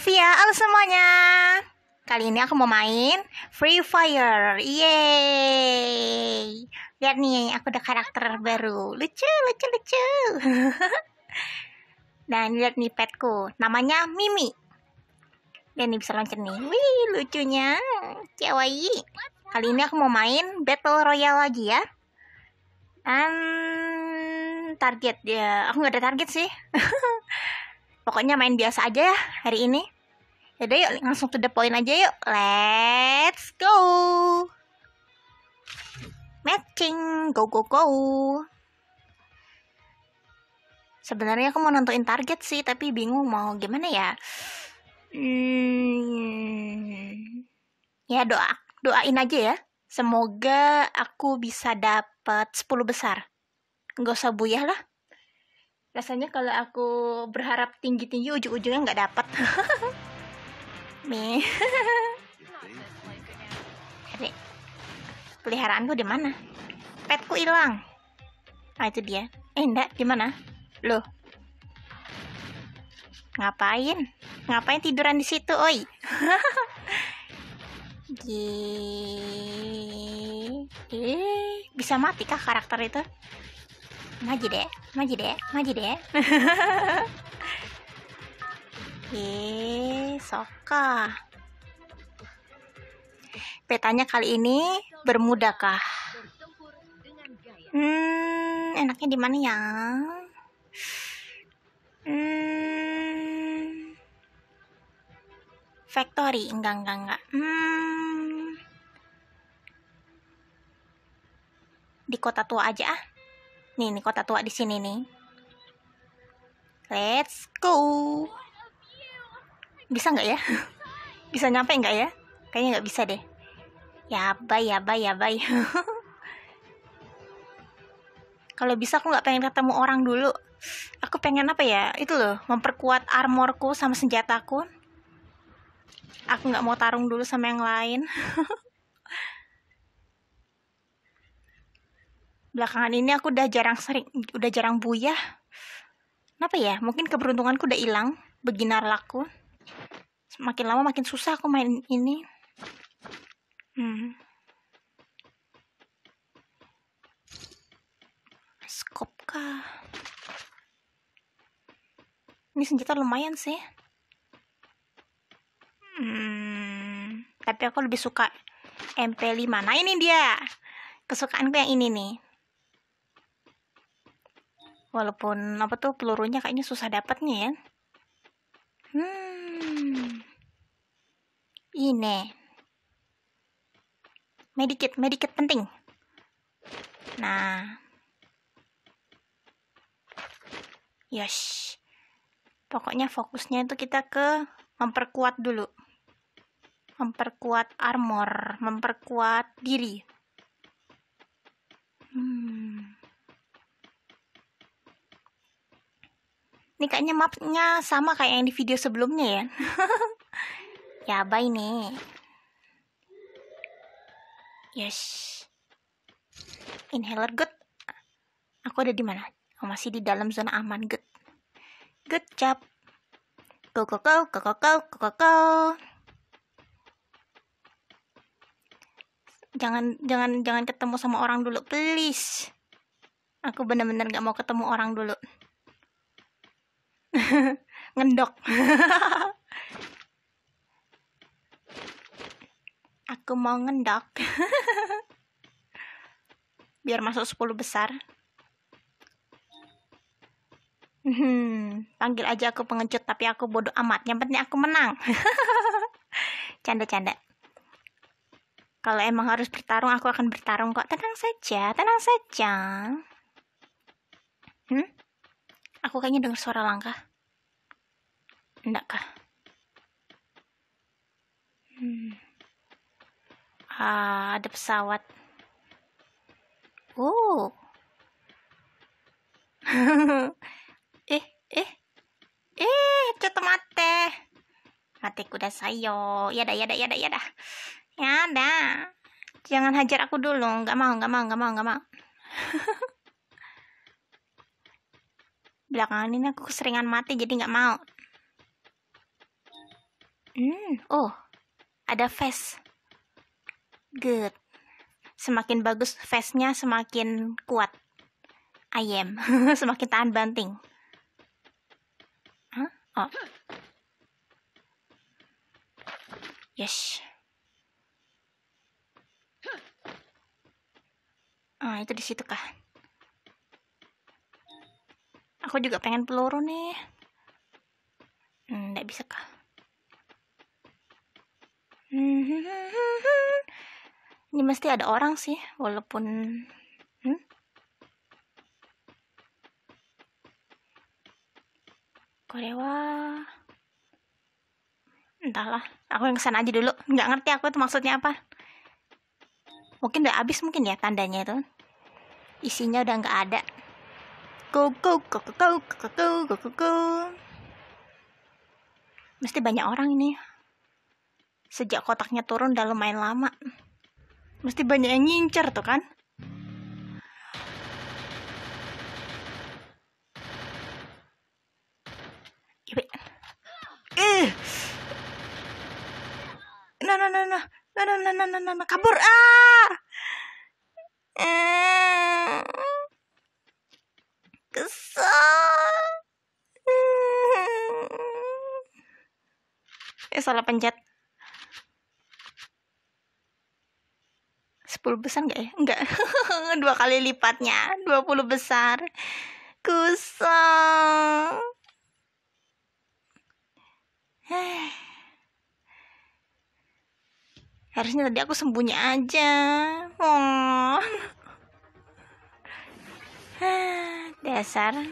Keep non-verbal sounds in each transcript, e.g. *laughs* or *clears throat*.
Sofia, halo semuanya. Kali ini aku mau main Free Fire. Yeay. Lihat nih, aku ada karakter baru. Lucu, lucu, lucu. *laughs* Dan lihat nih petku, namanya Mimi. Dan ini bisa loncat nih. Wih, lucunya. Kawaii. Kali ini aku mau main Battle Royale lagi ya. Dan target ya, aku gak ada target sih. *laughs* Pokoknya main biasa aja ya hari ini. Yaudah yuk langsung to the point aja yuk. Let's go. Matching, go go go. Sebenarnya aku mau nentuin target sih, tapi bingung mau gimana ya. Hmm, ya doa doain aja ya. Semoga aku bisa dapat 10 besar. Gak usah buyah lah rasanya kalau aku berharap tinggi tinggi ujung ujungnya nggak dapat *laughs* me *laughs* peliharaanku di mana petku hilang ah itu dia eh enggak di mana loh ngapain ngapain tiduran di situ oi Ye. *laughs* Eh, bisa mati kah karakter itu? マジでマジでマジで *laughs* へえー、そっか petanya kali ini bermuda kah hmm enaknya di mana ya hmm factory enggak enggak enggak hmm di kota tua aja ah Nih, nih kota tua di sini nih. Let's go. Bisa nggak ya? *laughs* bisa nyampe nggak ya? Kayaknya nggak bisa deh. Ya bay, ya bay, ya bay. *laughs* Kalau bisa aku nggak pengen ketemu orang dulu. Aku pengen apa ya? Itu loh, memperkuat armorku sama senjataku. Aku nggak mau tarung dulu sama yang lain. *laughs* belakangan ini aku udah jarang sering udah jarang buyah kenapa ya mungkin keberuntunganku udah hilang beginar laku Semakin lama makin susah aku main ini hmm. Skopka. ini senjata lumayan sih hmm, tapi aku lebih suka MP5 nah ini dia kesukaanku yang ini nih walaupun apa tuh pelurunya kayaknya susah dapatnya ya hmm ini medikit medikit penting nah yes pokoknya fokusnya itu kita ke memperkuat dulu memperkuat armor memperkuat diri hmm Ini kayaknya mapnya sama kayak yang di video sebelumnya ya. *laughs* ya, bye nih. Yes. Inhaler good. Aku ada di mana? Aku oh, masih di dalam zona aman good. Good job. Go go go go go go go go. go. Jangan jangan jangan ketemu sama orang dulu, please. Aku benar-benar gak mau ketemu orang dulu. *laughs* ngendok *laughs* aku mau ngendok *laughs* biar masuk 10 besar hmm, panggil aja aku pengecut tapi aku bodoh amat yang penting aku menang canda-canda kalau emang harus bertarung aku akan bertarung kok tenang saja tenang saja hmm Aku kayaknya dengar suara langkah. Enggak kah? Hmm. Ah, ada pesawat. Oh. *laughs* eh, eh. Eh, coba mate. Mate kuda sayo. Ya dah, ya dah, ya dah, ya dah. Ya dah. Jangan hajar aku dulu. Nggak mau, nggak mau, nggak mau, nggak mau. *laughs* belakangan ini aku keseringan mati jadi nggak mau hmm oh ada face good semakin bagus face-nya semakin kuat I am *laughs* semakin tahan banting huh? oh yes ah itu di situ kah Aku juga pengen peluru nih. Hmm, nggak bisa kah? Hmm, *laughs* ini mesti ada orang sih, walaupun... Hmm? Entahlah, aku yang kesana aja dulu. Nggak ngerti aku itu maksudnya apa. Mungkin udah habis mungkin ya tandanya itu. Isinya udah nggak ada go go go go go go go go go go mesti banyak orang ini sejak kotaknya turun udah lumayan lama mesti banyak yang ngincer tuh kan Eh. No no no no no no no no no kabur ah. Eh. eh salah pencet 10 besar nggak ya? Enggak. *laughs* Dua kali lipatnya, 20 besar. kusong *sighs* Harusnya tadi aku sembunyi aja. Oh. *sighs* Dasar.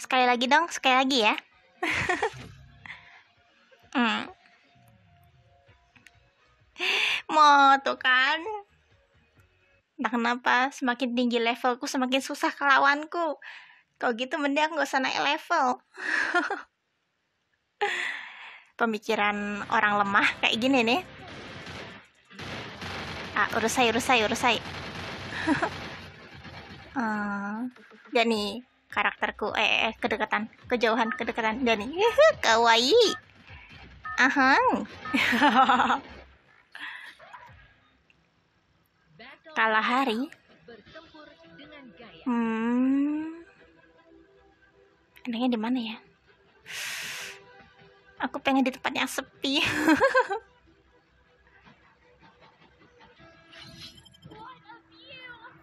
Sekali lagi dong, sekali lagi ya. *laughs* tuh gitu kan. Entah kenapa semakin tinggi levelku semakin susah kelawanku. Kalau gitu mending gak usah naik level. *laughs* Pemikiran orang lemah kayak gini nih. Ah, urusai, urusai, urusai. uh, *laughs* ah, dan nih karakterku eh, eh, eh kedekatan, kejauhan, kedekatan. Dan nih *laughs* kawaii. Ahang. Kalah hari hmm enaknya di mana ya aku pengen di tempat yang sepi *laughs*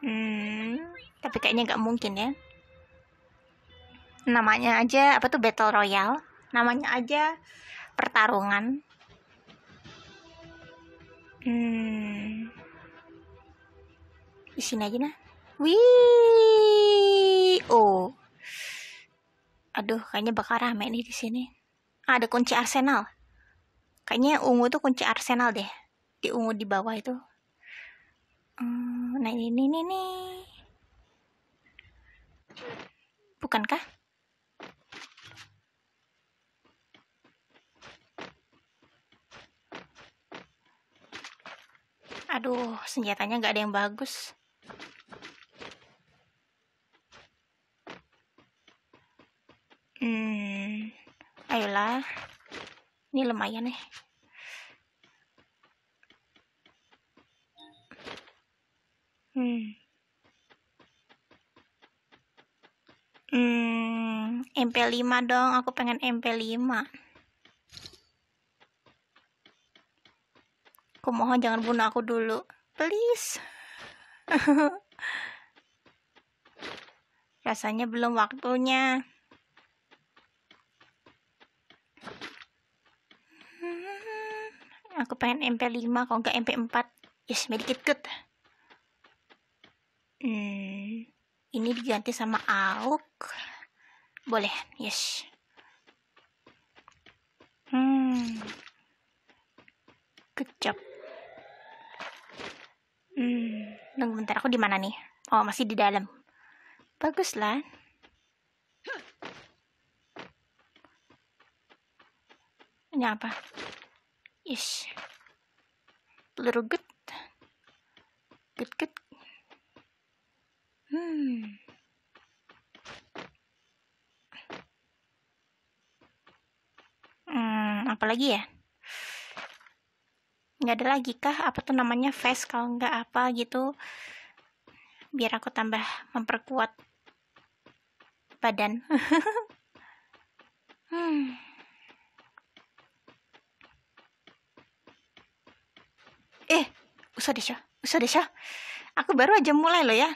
hmm tapi kayaknya nggak mungkin ya namanya aja apa tuh battle royale namanya aja pertarungan hmm di sini aja nah wih oh aduh kayaknya bakal rame nih di sini ah, ada kunci Arsenal kayaknya ungu tuh kunci Arsenal deh di ungu di bawah itu hmm, nah ini ini nih bukankah aduh senjatanya nggak ada yang bagus hmm, ayolah ini lumayan nih hmm Hmm, MP5 dong, aku pengen MP5. Aku mohon jangan bunuh aku dulu. Please. *laughs* Rasanya belum waktunya. aku pengen MP5 kalau nggak MP4 yes medikit good hmm, ini diganti sama AUK boleh yes hmm kecap hmm tunggu bentar aku di mana nih oh masih di dalam bagus lah ini apa Yes. A little good. Good, good. Hmm. Hmm, apa lagi ya? Nggak ada lagi kah? Apa tuh namanya face kalau nggak apa gitu? Biar aku tambah memperkuat badan. *laughs* hmm. Eh, usah usah deh deh Aku baru aja mulai loh ya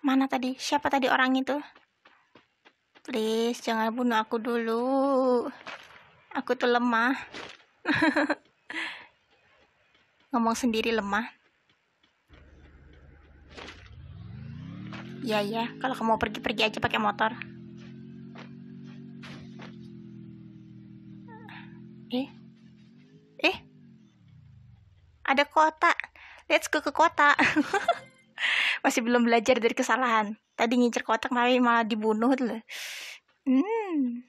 mana tadi siapa tadi orang itu please jangan bunuh aku dulu aku tuh lemah *laughs* ngomong sendiri lemah ya ya kalau kamu mau pergi-pergi aja pakai motor Eh? Eh? Ada kota. Let's go ke kota. *laughs* Masih belum belajar dari kesalahan. Tadi ngincer kotak tapi malah dibunuh dulu. Hmm.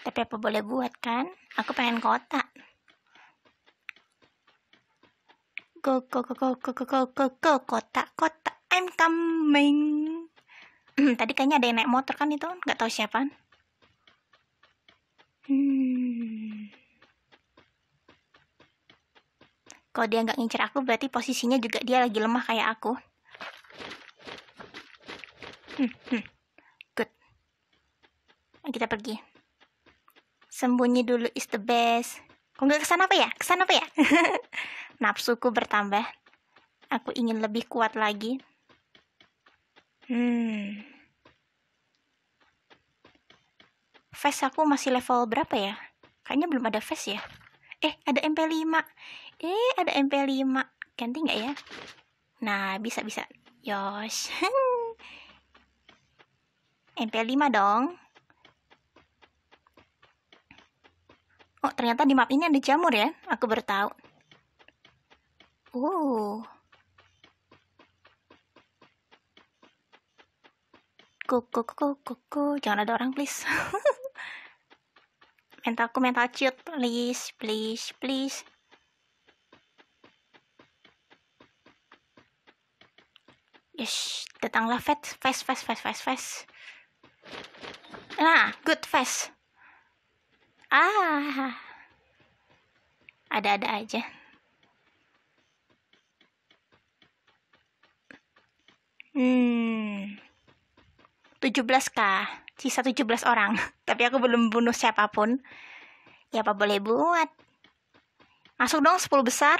Tapi apa boleh buat kan? Aku pengen kotak. Go go go go go go go go go kotak kotak. I'm coming. *clears throat* Tadi kayaknya ada yang naik motor kan itu, Gak tau siapa. Hmm. Kalau dia nggak ngincer aku berarti posisinya juga dia lagi lemah kayak aku. Hmm, hmm. good. Good. Kita pergi. Sembunyi dulu is the best. Kok nggak kesana apa ya? Kesana apa ya? *laughs* Nafsuku bertambah. Aku ingin lebih kuat lagi. Hmm. Face aku masih level berapa ya? Kayaknya belum ada face ya. Eh, ada MP5. Eh, ada MP5. Ganti nggak ya? Nah, bisa-bisa. Yosh. *laughs* MP5 dong. Oh, ternyata di map ini ada jamur ya. Aku baru tahu. Uh. Kuku, kuku, kuku. Jangan ada orang, please. *laughs* mentalku mental cheat please please please yes datanglah fast fast fast fast fast fast nah good fast ah ada-ada aja hmm 17 kah sisa 17 orang *laughs* tapi aku belum bunuh siapapun ya apa boleh buat masuk dong 10 besar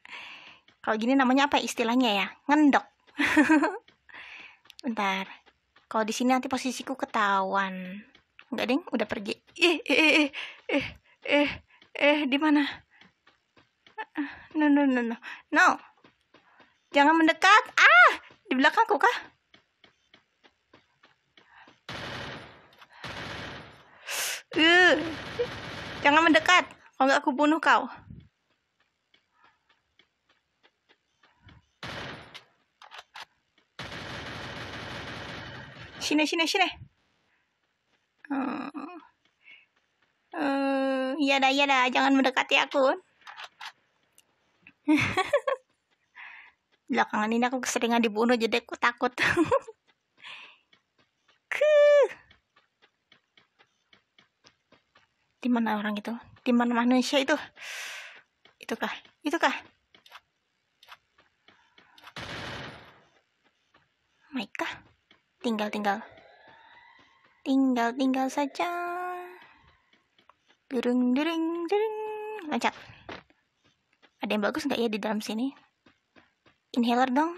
*laughs* kalau gini namanya apa istilahnya ya ngendok *laughs* bentar kalau di sini nanti posisiku ketahuan nggak ding udah pergi eh eh eh eh eh eh di mana no no no no no jangan mendekat ah di belakangku kah Jangan mendekat, kalau nggak aku bunuh kau. Sini, sini, sini. Hmm. uh, ya dah, ya dah, jangan mendekati aku. Ya, *laughs* Belakangan ini aku keseringan dibunuh jadi aku takut. *laughs* Kuh. di mana orang itu di mana manusia itu Itu kah? Itu kah? Maika tinggal tinggal tinggal tinggal saja dering dering, dering, loncat ada yang bagus nggak ya di dalam sini inhaler dong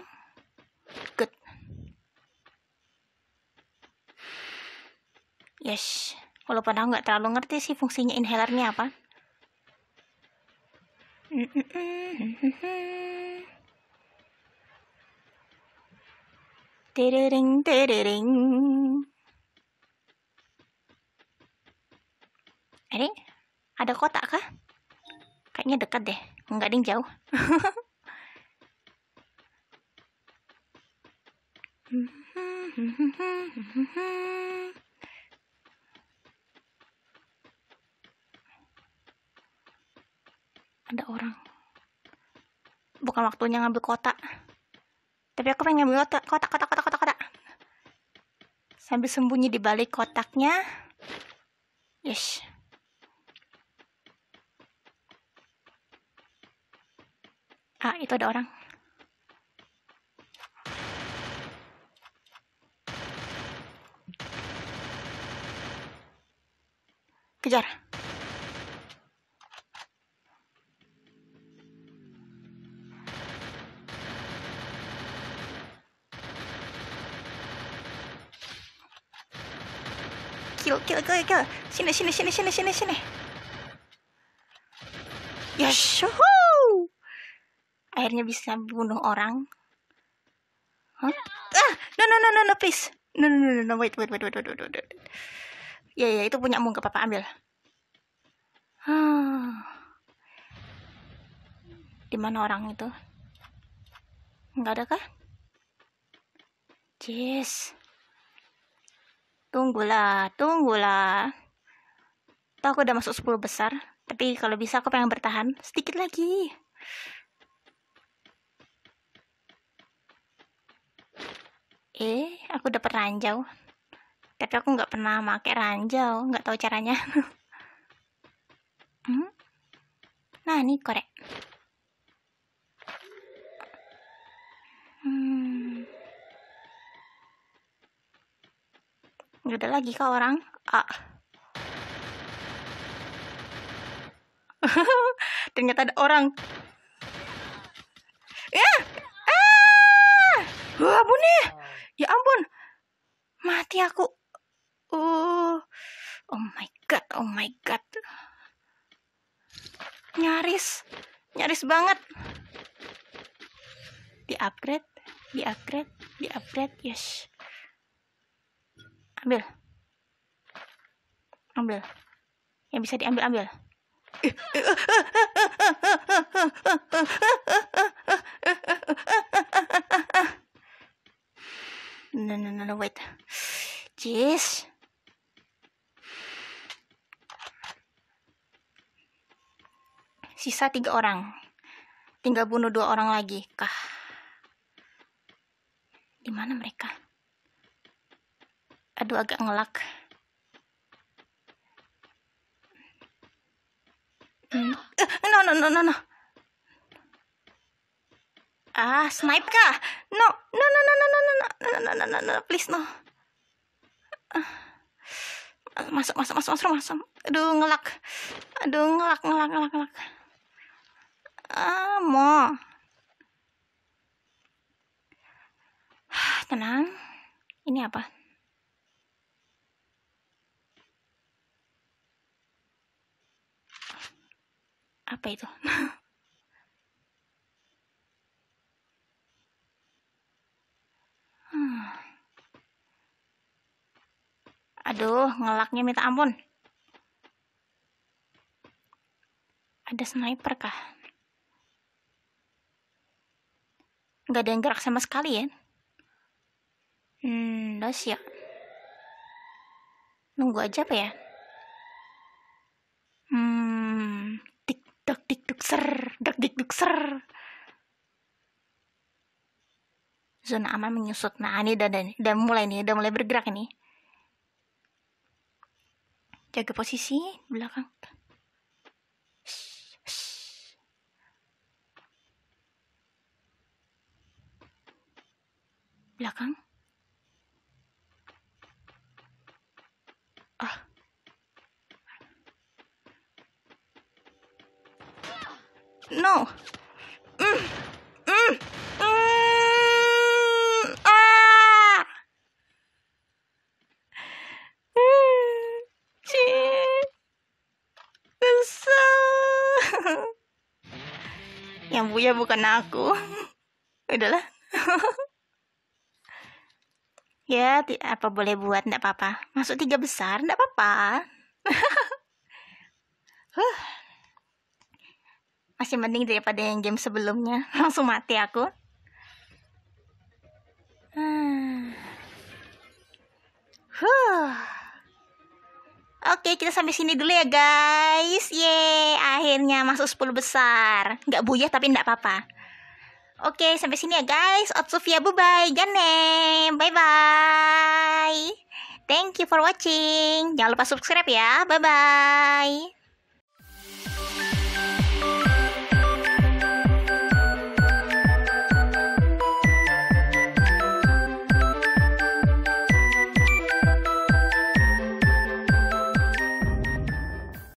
good yes walaupun aku nggak terlalu ngerti sih fungsinya inhalernya apa *laughs* Terering, terering. Ini ada kotak kah? Kayaknya dekat deh, enggak ding jauh. Hmm hmm hmm hmm hmm. orang bukan waktunya ngambil kota tapi aku pengen ngambil kotak kotak kotak kotak kotak, kota. sambil sembunyi di balik kotaknya yes ah itu ada orang kejar kill kill kill sini sini sini sini sini sini yes ya, woo! akhirnya bisa bunuh orang huh? ah no no no no no please no no no no, no. wait wait wait wait wait wait, wait. ya yeah, ya yeah, itu punya gak apa-apa, ambil huh. Ah. di mana orang itu nggak ada kah? Jeez. Tunggulah, tunggulah. Tahu aku udah masuk 10 besar, tapi kalau bisa aku pengen bertahan sedikit lagi. Eh, aku dapat ranjau. Tapi aku nggak pernah make ranjau, nggak tahu caranya. *laughs* hmm? Nah, ini korek. Hmm. Gak ada lagi kah orang Ah. *laughs* ternyata ada orang ya ah wah ampun nih ya ampun mati aku uh oh my god oh my god nyaris nyaris banget di upgrade di upgrade di upgrade yes ambil ambil yang bisa diambil ambil no no no, no wait jeez sisa tiga orang tinggal bunuh dua orang lagi kah di mana mereka aduh agak ngelak hmm. no no no no no ah snipe kah no no no no no no no no no no no no please no masuk masuk masuk masuk masuk aduh ngelak aduh ngelak ngelak ngelak ngelak ah mo tenang ini apa apa itu hmm. aduh ngelaknya minta ampun ada sniper kah Gak ada yang gerak sama sekali ya hmm das ya nunggu aja apa ya ser deg dik duk ser zona aman menyusut nah ini udah, dan udah mulai nih udah mulai bergerak ini jaga posisi belakang belakang No. Mm. Mm. Mm. Ah. Mm. *laughs* Yang punya bukan aku. *laughs* Udahlah. *laughs* ya, apa boleh buat, tidak apa-apa. Masuk tiga besar, tidak apa-apa. masih mending daripada yang game sebelumnya *laughs* langsung mati aku hmm. *sighs* huh. Oke, kita sampai sini dulu ya guys. ye akhirnya masuk 10 besar. Nggak buyah tapi nggak apa-apa. Oke, sampai sini ya guys. Otsufia bye-bye. jane bye-bye. Thank you for watching. Jangan lupa subscribe ya. Bye-bye.